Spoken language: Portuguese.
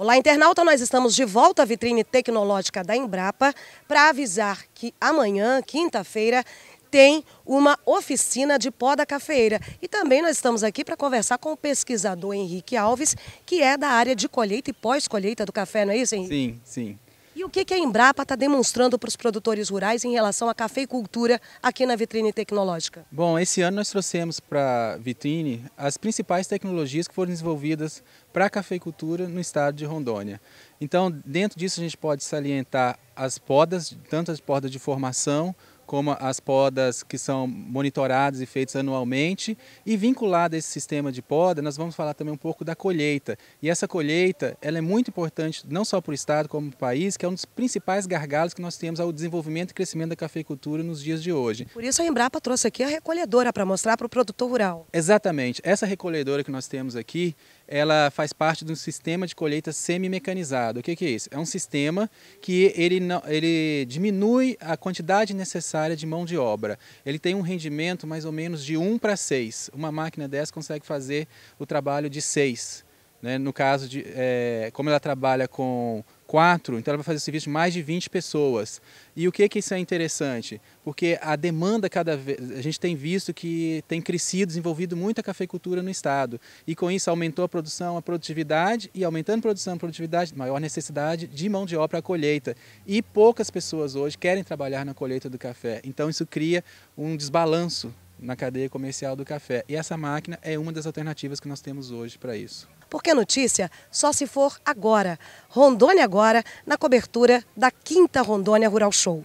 Olá, internauta, nós estamos de volta à vitrine tecnológica da Embrapa para avisar que amanhã, quinta-feira, tem uma oficina de poda cafeeira. E também nós estamos aqui para conversar com o pesquisador Henrique Alves, que é da área de colheita e pós-colheita do café, não é isso, Henrique? Sim, sim. E o que, a Embrapa está demonstrando para os produtores rurais em relação à cafeicultura aqui na Vitrine Tecnológica? Bom, esse ano nós trouxemos para a Vitrine as principais tecnologias que foram desenvolvidas para a cafeicultura no estado de Rondônia. Então, dentro disso a gente pode salientar as podas, tanto as podas de formação como as podas que são monitoradas e feitas anualmente. E vinculado a esse sistema de poda, nós vamos falar também um pouco da colheita. E essa colheita ela é muito importante não só para o Estado, como para o país, que é um dos principais gargalos que nós temos ao desenvolvimento e crescimento da cafeicultura nos dias de hoje. Por isso a Embrapa trouxe aqui a recolhedora para mostrar para o produtor rural. Exatamente. Essa recolhedora que nós temos aqui, ela faz parte de um sistema de colheita semi-mecanizado. O que, é isso? É um sistema que ele, ele diminui a quantidade necessária área de mão de obra. Ele tem um rendimento mais ou menos de 1 para 6. Uma máquina dessa consegue fazer o trabalho de 6. Né? No caso de, é, como ela trabalha com quatro, então ela vai fazer o serviço de mais de 20 pessoas. E o que que isso é interessante? Porque a demanda cada vez, a gente tem visto que tem crescido, desenvolvido muita cafeicultura no estado, e com isso aumentou a produção, a produtividade, e aumentando a produção e produtividade, maior necessidade de mão de obra à colheita. E poucas pessoas hoje querem trabalhar na colheita do café. Então isso cria um desbalanço na cadeia comercial do café. E essa máquina é uma das alternativas que nós temos hoje para isso. Porque notícia só se for agora. Rondônia agora, na cobertura da quinta Rondônia Rural Show.